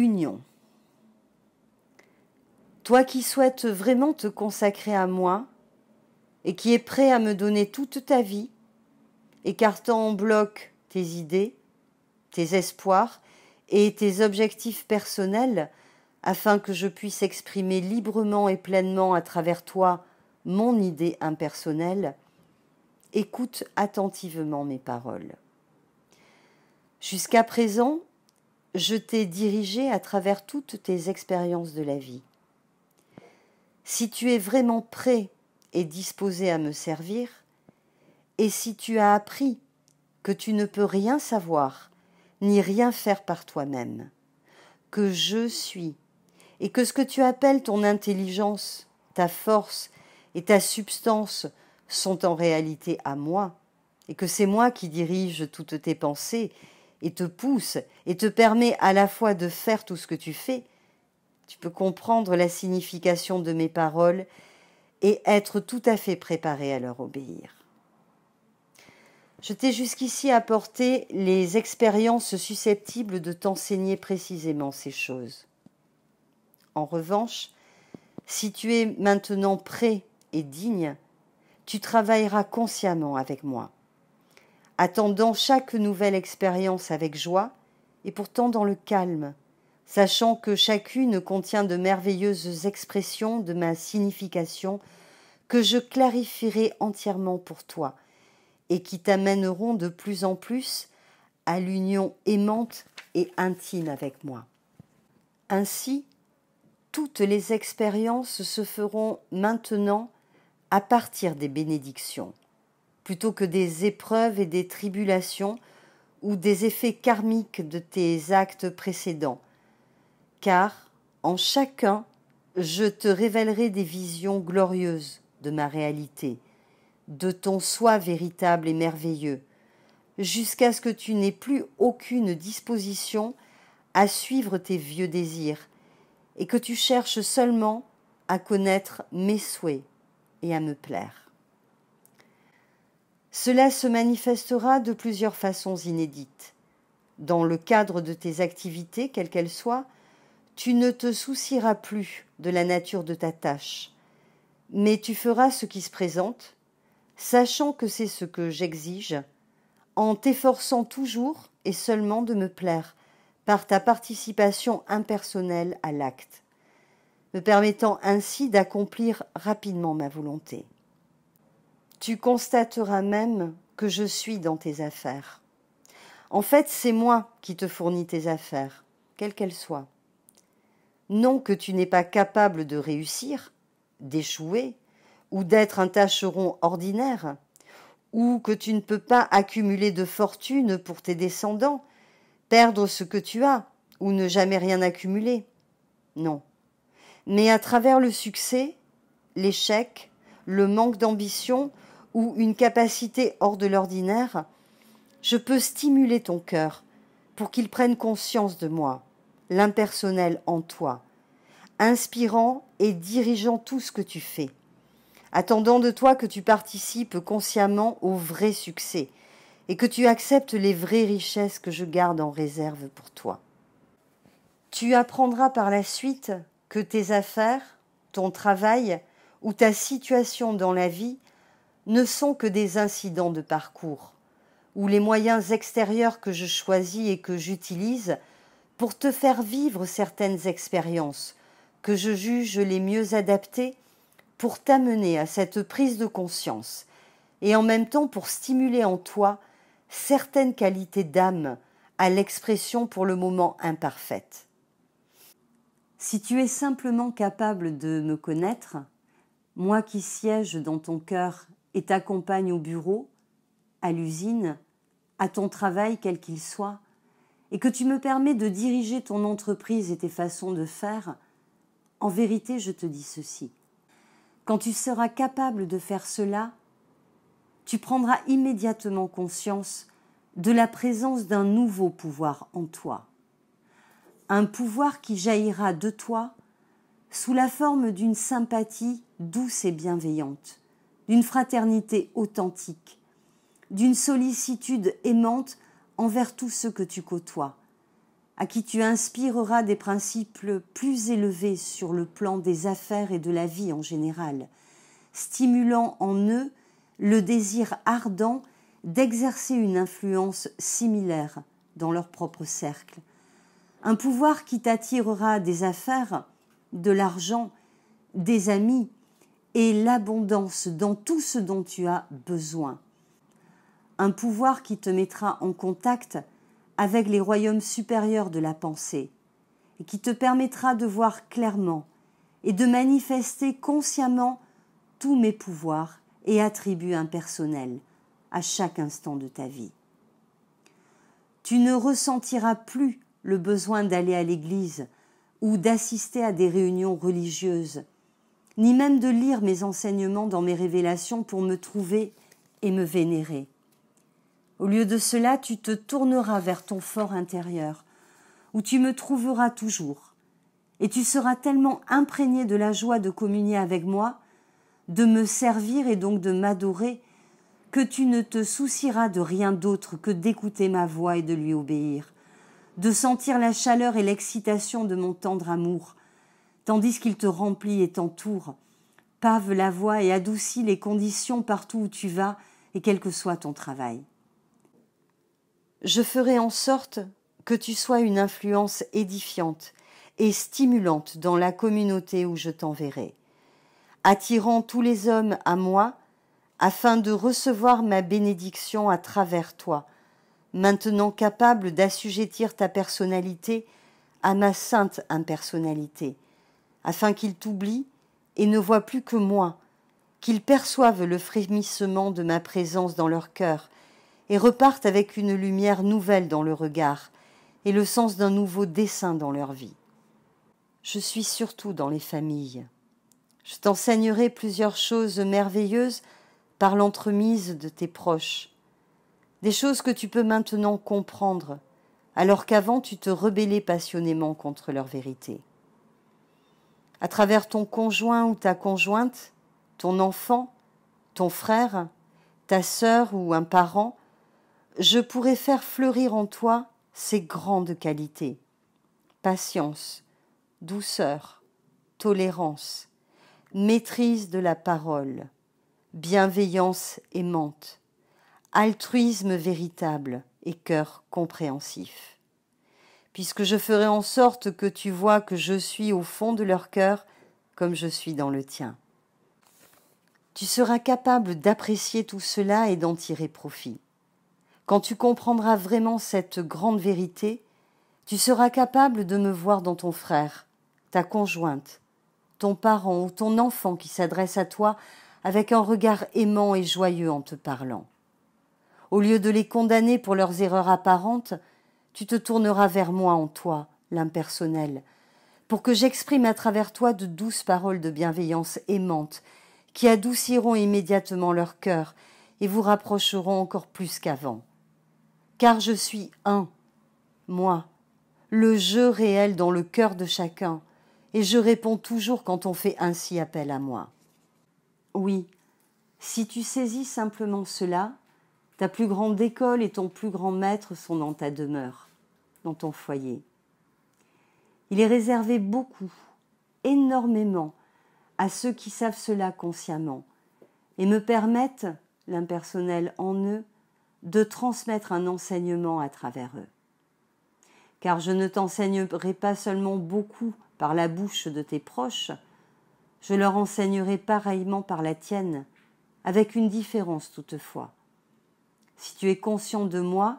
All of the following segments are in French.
union. Toi qui souhaites vraiment te consacrer à moi et qui es prêt à me donner toute ta vie, écartant en bloc tes idées, tes espoirs et tes objectifs personnels afin que je puisse exprimer librement et pleinement à travers toi mon idée impersonnelle, écoute attentivement mes paroles. Jusqu'à présent, je t'ai dirigé à travers toutes tes expériences de la vie. Si tu es vraiment prêt et disposé à me servir, et si tu as appris que tu ne peux rien savoir ni rien faire par toi-même, que je suis, et que ce que tu appelles ton intelligence, ta force et ta substance sont en réalité à moi, et que c'est moi qui dirige toutes tes pensées et te pousse et te permet à la fois de faire tout ce que tu fais, tu peux comprendre la signification de mes paroles et être tout à fait préparé à leur obéir. Je t'ai jusqu'ici apporté les expériences susceptibles de t'enseigner précisément ces choses. En revanche, si tu es maintenant prêt et digne, tu travailleras consciemment avec moi attendant chaque nouvelle expérience avec joie, et pourtant dans le calme, sachant que chacune contient de merveilleuses expressions de ma signification que je clarifierai entièrement pour toi, et qui t'amèneront de plus en plus à l'union aimante et intime avec moi. Ainsi, toutes les expériences se feront maintenant à partir des bénédictions plutôt que des épreuves et des tribulations ou des effets karmiques de tes actes précédents. Car en chacun, je te révélerai des visions glorieuses de ma réalité, de ton soi véritable et merveilleux, jusqu'à ce que tu n'aies plus aucune disposition à suivre tes vieux désirs, et que tu cherches seulement à connaître mes souhaits et à me plaire. Cela se manifestera de plusieurs façons inédites. Dans le cadre de tes activités, quelles qu'elles soient, tu ne te soucieras plus de la nature de ta tâche, mais tu feras ce qui se présente, sachant que c'est ce que j'exige, en t'efforçant toujours et seulement de me plaire par ta participation impersonnelle à l'acte, me permettant ainsi d'accomplir rapidement ma volonté tu constateras même que je suis dans tes affaires. En fait, c'est moi qui te fournis tes affaires, quelles qu'elles soient. Non que tu n'es pas capable de réussir, d'échouer, ou d'être un tâcheron ordinaire, ou que tu ne peux pas accumuler de fortune pour tes descendants, perdre ce que tu as, ou ne jamais rien accumuler. Non. Mais à travers le succès, l'échec, le manque d'ambition, ou une capacité hors de l'ordinaire, je peux stimuler ton cœur pour qu'il prenne conscience de moi, l'impersonnel en toi, inspirant et dirigeant tout ce que tu fais, attendant de toi que tu participes consciemment au vrai succès et que tu acceptes les vraies richesses que je garde en réserve pour toi. Tu apprendras par la suite que tes affaires, ton travail ou ta situation dans la vie ne sont que des incidents de parcours, ou les moyens extérieurs que je choisis et que j'utilise pour te faire vivre certaines expériences que je juge les mieux adaptées pour t'amener à cette prise de conscience et en même temps pour stimuler en toi certaines qualités d'âme à l'expression pour le moment imparfaite. Si tu es simplement capable de me connaître, moi qui siège dans ton cœur et t'accompagne au bureau, à l'usine, à ton travail quel qu'il soit, et que tu me permets de diriger ton entreprise et tes façons de faire, en vérité je te dis ceci. Quand tu seras capable de faire cela, tu prendras immédiatement conscience de la présence d'un nouveau pouvoir en toi, un pouvoir qui jaillira de toi sous la forme d'une sympathie douce et bienveillante d'une fraternité authentique, d'une sollicitude aimante envers tous ceux que tu côtoies, à qui tu inspireras des principes plus élevés sur le plan des affaires et de la vie en général, stimulant en eux le désir ardent d'exercer une influence similaire dans leur propre cercle, un pouvoir qui t'attirera des affaires, de l'argent, des amis, et l'abondance dans tout ce dont tu as besoin. Un pouvoir qui te mettra en contact avec les royaumes supérieurs de la pensée, et qui te permettra de voir clairement et de manifester consciemment tous mes pouvoirs et attributs impersonnels à chaque instant de ta vie. Tu ne ressentiras plus le besoin d'aller à l'église ou d'assister à des réunions religieuses ni même de lire mes enseignements dans mes révélations pour me trouver et me vénérer. Au lieu de cela, tu te tourneras vers ton fort intérieur, où tu me trouveras toujours, et tu seras tellement imprégné de la joie de communier avec moi, de me servir et donc de m'adorer, que tu ne te soucieras de rien d'autre que d'écouter ma voix et de lui obéir, de sentir la chaleur et l'excitation de mon tendre amour, tandis qu'il te remplit et t'entoure. Pave la voie et adoucit les conditions partout où tu vas et quel que soit ton travail. Je ferai en sorte que tu sois une influence édifiante et stimulante dans la communauté où je t'enverrai, attirant tous les hommes à moi, afin de recevoir ma bénédiction à travers toi, maintenant capable d'assujettir ta personnalité à ma sainte impersonnalité, afin qu'ils t'oublient et ne voient plus que moi, qu'ils perçoivent le frémissement de ma présence dans leur cœur, et repartent avec une lumière nouvelle dans le regard, et le sens d'un nouveau dessein dans leur vie. Je suis surtout dans les familles. Je t'enseignerai plusieurs choses merveilleuses par l'entremise de tes proches, des choses que tu peux maintenant comprendre, alors qu'avant tu te rebellais passionnément contre leur vérité à travers ton conjoint ou ta conjointe, ton enfant, ton frère, ta sœur ou un parent, je pourrais faire fleurir en toi ces grandes qualités. Patience, douceur, tolérance, maîtrise de la parole, bienveillance aimante, altruisme véritable et cœur compréhensif puisque je ferai en sorte que tu vois que je suis au fond de leur cœur comme je suis dans le tien. Tu seras capable d'apprécier tout cela et d'en tirer profit. Quand tu comprendras vraiment cette grande vérité, tu seras capable de me voir dans ton frère, ta conjointe, ton parent ou ton enfant qui s'adresse à toi avec un regard aimant et joyeux en te parlant. Au lieu de les condamner pour leurs erreurs apparentes, tu te tourneras vers moi en toi, l'impersonnel, pour que j'exprime à travers toi de douces paroles de bienveillance aimantes, qui adouciront immédiatement leur cœur et vous rapprocheront encore plus qu'avant. Car je suis un, moi, le jeu réel dans le cœur de chacun, et je réponds toujours quand on fait ainsi appel à moi. Oui, si tu saisis simplement cela, ta plus grande école et ton plus grand maître sont dans ta demeure dans ton foyer. Il est réservé beaucoup, énormément, à ceux qui savent cela consciemment et me permettent, l'impersonnel en eux, de transmettre un enseignement à travers eux. Car je ne t'enseignerai pas seulement beaucoup par la bouche de tes proches, je leur enseignerai pareillement par la tienne, avec une différence toutefois. Si tu es conscient de moi,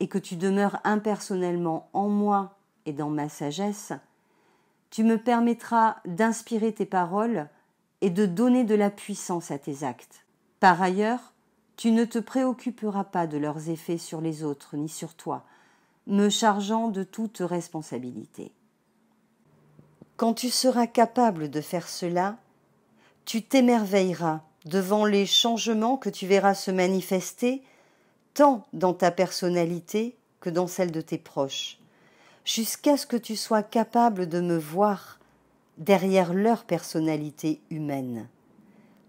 et que tu demeures impersonnellement en moi et dans ma sagesse, tu me permettras d'inspirer tes paroles et de donner de la puissance à tes actes. Par ailleurs, tu ne te préoccuperas pas de leurs effets sur les autres ni sur toi, me chargeant de toute responsabilité. Quand tu seras capable de faire cela, tu t'émerveilleras devant les changements que tu verras se manifester tant dans ta personnalité que dans celle de tes proches, jusqu'à ce que tu sois capable de me voir derrière leur personnalité humaine,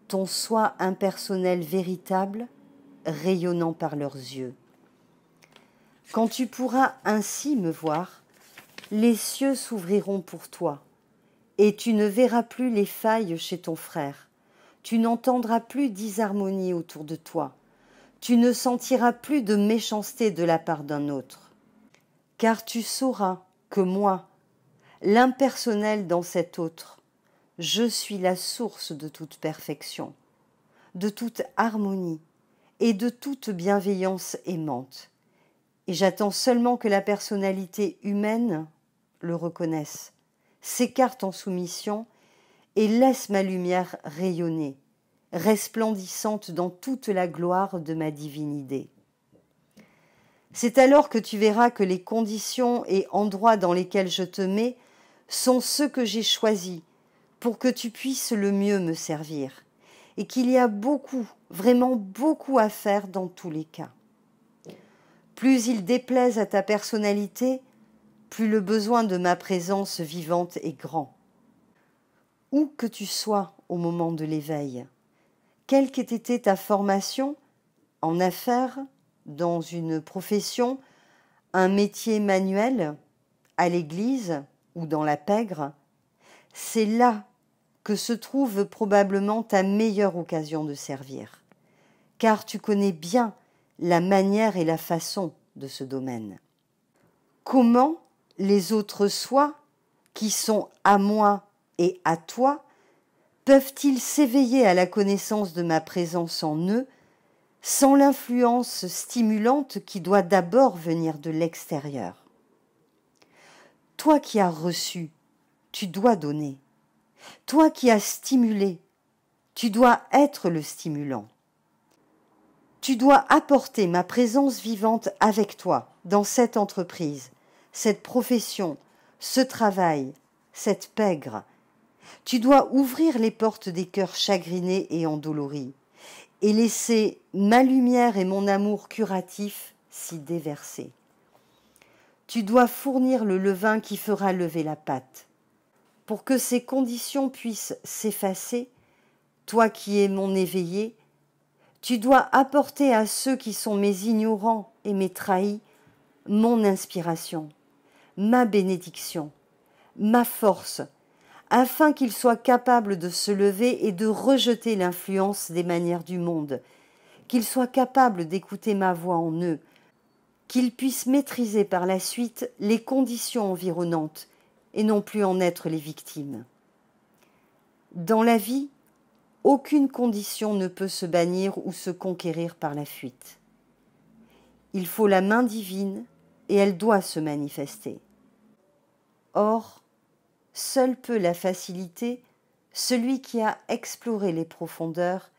ton soi impersonnel véritable rayonnant par leurs yeux. Quand tu pourras ainsi me voir, les cieux s'ouvriront pour toi, et tu ne verras plus les failles chez ton frère, tu n'entendras plus disharmonie autour de toi, tu ne sentiras plus de méchanceté de la part d'un autre, car tu sauras que moi, l'impersonnel dans cet autre, je suis la source de toute perfection, de toute harmonie et de toute bienveillance aimante. Et j'attends seulement que la personnalité humaine le reconnaisse, s'écarte en soumission et laisse ma lumière rayonner resplendissante dans toute la gloire de ma divine idée. C'est alors que tu verras que les conditions et endroits dans lesquels je te mets sont ceux que j'ai choisis pour que tu puisses le mieux me servir, et qu'il y a beaucoup, vraiment beaucoup à faire dans tous les cas. Plus il déplaise à ta personnalité, plus le besoin de ma présence vivante est grand. Où que tu sois au moment de l'éveil, quelle qu'ait été ta formation, en affaires, dans une profession, un métier manuel, à l'église ou dans la pègre, c'est là que se trouve probablement ta meilleure occasion de servir, car tu connais bien la manière et la façon de ce domaine. Comment les autres soient, qui sont à moi et à toi, peuvent-ils s'éveiller à la connaissance de ma présence en eux sans l'influence stimulante qui doit d'abord venir de l'extérieur Toi qui as reçu, tu dois donner. Toi qui as stimulé, tu dois être le stimulant. Tu dois apporter ma présence vivante avec toi dans cette entreprise, cette profession, ce travail, cette pègre, tu dois ouvrir les portes des cœurs chagrinés et endoloris, et laisser ma lumière et mon amour curatif s'y déverser. Tu dois fournir le levain qui fera lever la pâte. Pour que ces conditions puissent s'effacer, toi qui es mon éveillé, tu dois apporter à ceux qui sont mes ignorants et mes trahis mon inspiration, ma bénédiction, ma force, afin qu'il soit capable de se lever et de rejeter l'influence des manières du monde, qu'il soit capable d'écouter ma voix en eux, qu'ils puissent maîtriser par la suite les conditions environnantes et non plus en être les victimes. Dans la vie, aucune condition ne peut se bannir ou se conquérir par la fuite. Il faut la main divine et elle doit se manifester. Or, seul peut la faciliter celui qui a exploré les profondeurs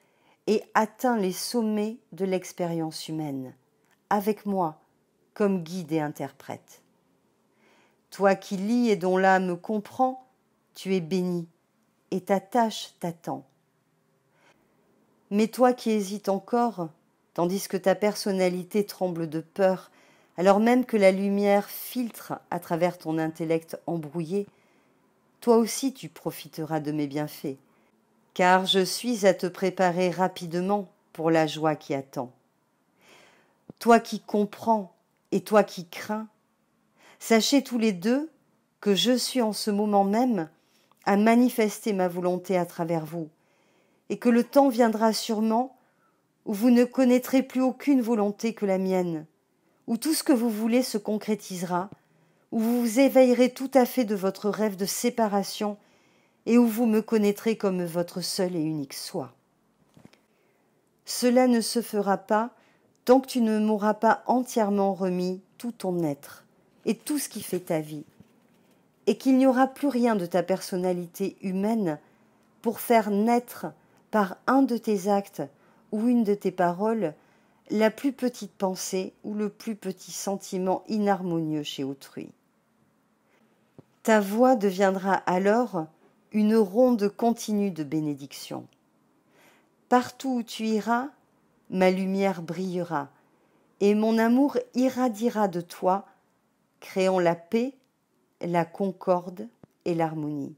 et atteint les sommets de l'expérience humaine, avec moi comme guide et interprète. Toi qui lis et dont l'âme comprend, tu es béni et ta tâche t'attend. Mais toi qui hésites encore, tandis que ta personnalité tremble de peur, alors même que la lumière filtre à travers ton intellect embrouillé, toi aussi tu profiteras de mes bienfaits, car je suis à te préparer rapidement pour la joie qui attend. Toi qui comprends et toi qui crains, sachez tous les deux que je suis en ce moment même à manifester ma volonté à travers vous, et que le temps viendra sûrement où vous ne connaîtrez plus aucune volonté que la mienne, où tout ce que vous voulez se concrétisera où vous vous éveillerez tout à fait de votre rêve de séparation et où vous me connaîtrez comme votre seul et unique soi. Cela ne se fera pas tant que tu ne m'auras pas entièrement remis tout ton être et tout ce qui fait ta vie, et qu'il n'y aura plus rien de ta personnalité humaine pour faire naître par un de tes actes ou une de tes paroles la plus petite pensée ou le plus petit sentiment inharmonieux chez autrui. Ta voix deviendra alors une ronde continue de bénédiction. Partout où tu iras, ma lumière brillera, et mon amour irradiera de toi, créant la paix, la concorde et l'harmonie.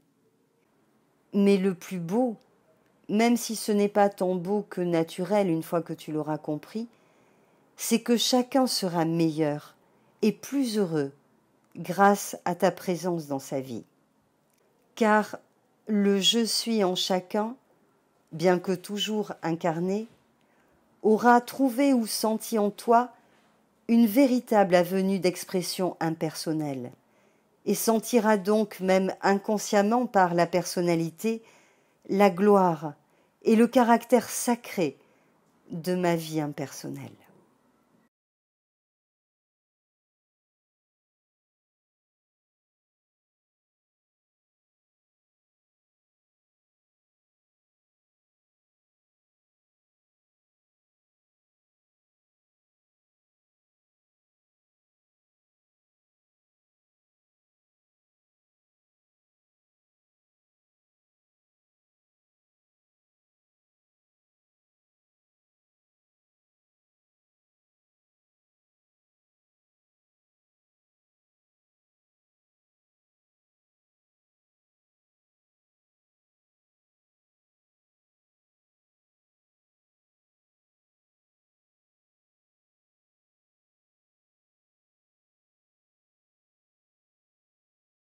Mais le plus beau, même si ce n'est pas tant beau que naturel une fois que tu l'auras compris, c'est que chacun sera meilleur et plus heureux grâce à ta présence dans sa vie. Car le je suis en chacun, bien que toujours incarné, aura trouvé ou senti en toi une véritable avenue d'expression impersonnelle, et sentira donc même inconsciemment par la personnalité la gloire et le caractère sacré de ma vie impersonnelle.